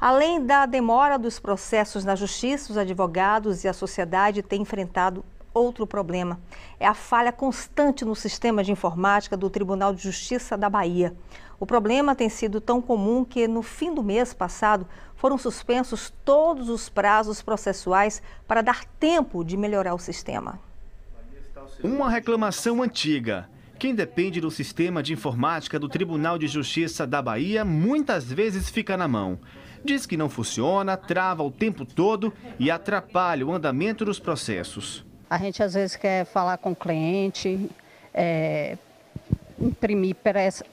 Além da demora dos processos na justiça, os advogados e a sociedade têm enfrentado outro problema. É a falha constante no sistema de informática do Tribunal de Justiça da Bahia. O problema tem sido tão comum que, no fim do mês passado, foram suspensos todos os prazos processuais para dar tempo de melhorar o sistema. Uma reclamação antiga quem depende do sistema de informática do Tribunal de Justiça da Bahia muitas vezes fica na mão. Diz que não funciona, trava o tempo todo e atrapalha o andamento dos processos. A gente às vezes quer falar com o cliente, é, imprimir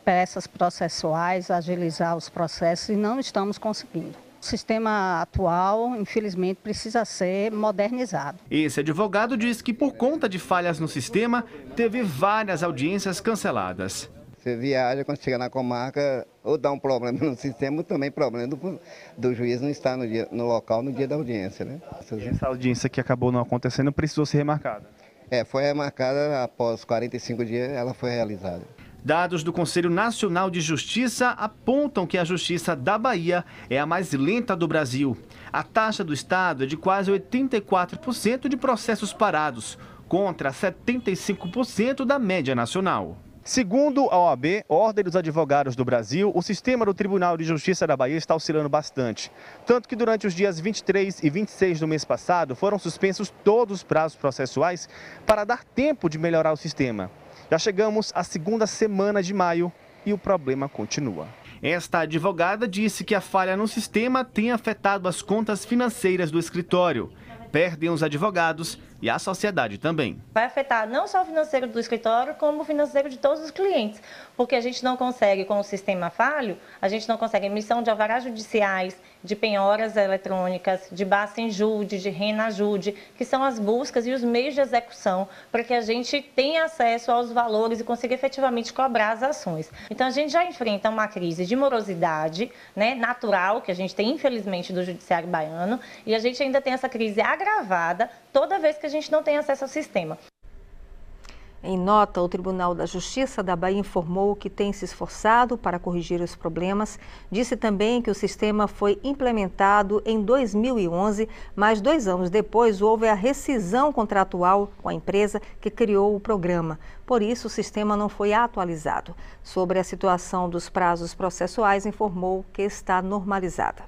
peças processuais, agilizar os processos e não estamos conseguindo. O sistema atual, infelizmente, precisa ser modernizado. Esse advogado diz que, por conta de falhas no sistema, teve várias audiências canceladas. Você viaja, quando chega na comarca, ou dá um problema no sistema, ou também problema do, do juiz não estar no, dia, no, local no dia da audiência. Né? essa audiência que acabou não acontecendo precisou ser remarcada? É, foi remarcada após 45 dias, ela foi realizada. Dados do Conselho Nacional de Justiça apontam que a justiça da Bahia é a mais lenta do Brasil. A taxa do Estado é de quase 84% de processos parados, contra 75% da média nacional. Segundo a OAB, Ordem dos Advogados do Brasil, o sistema do Tribunal de Justiça da Bahia está oscilando bastante. Tanto que durante os dias 23 e 26 do mês passado foram suspensos todos os prazos processuais para dar tempo de melhorar o sistema. Já chegamos à segunda semana de maio e o problema continua. Esta advogada disse que a falha no sistema tem afetado as contas financeiras do escritório perdem os advogados e a sociedade também. Vai afetar não só o financeiro do escritório, como o financeiro de todos os clientes, porque a gente não consegue, com o sistema falho, a gente não consegue emissão de alvarás judiciais, de penhoras eletrônicas, de basta em jude, de renajude, que são as buscas e os meios de execução para que a gente tenha acesso aos valores e consiga efetivamente cobrar as ações. Então, a gente já enfrenta uma crise de morosidade né, natural, que a gente tem, infelizmente, do judiciário baiano, e a gente ainda tem essa crise agravada agravada toda vez que a gente não tem acesso ao sistema. Em nota, o Tribunal da Justiça da Bahia informou que tem se esforçado para corrigir os problemas. Disse também que o sistema foi implementado em 2011, mas dois anos depois houve a rescisão contratual com a empresa que criou o programa. Por isso, o sistema não foi atualizado. Sobre a situação dos prazos processuais, informou que está normalizada.